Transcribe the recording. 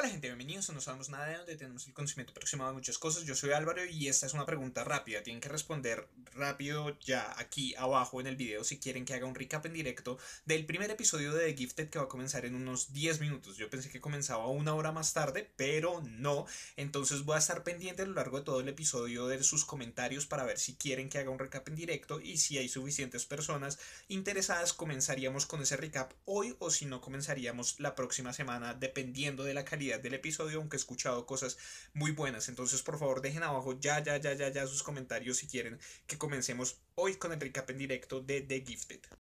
Hola gente, bienvenidos a No Sabemos Nada de dónde, tenemos el conocimiento aproximado de muchas cosas. Yo soy Álvaro y esta es una pregunta rápida. Tienen que responder rápido ya aquí abajo en el video si quieren que haga un recap en directo del primer episodio de The Gifted que va a comenzar en unos 10 minutos. Yo pensé que comenzaba una hora más tarde, pero no. Entonces voy a estar pendiente a lo largo de todo el episodio de sus comentarios para ver si quieren que haga un recap en directo y si hay suficientes personas interesadas comenzaríamos con ese recap hoy o si no comenzaríamos la próxima semana dependiendo de la calidad del episodio, aunque he escuchado cosas muy buenas. Entonces, por favor, dejen abajo ya, ya, ya, ya, ya sus comentarios si quieren que comencemos hoy con el recap en directo de The Gifted.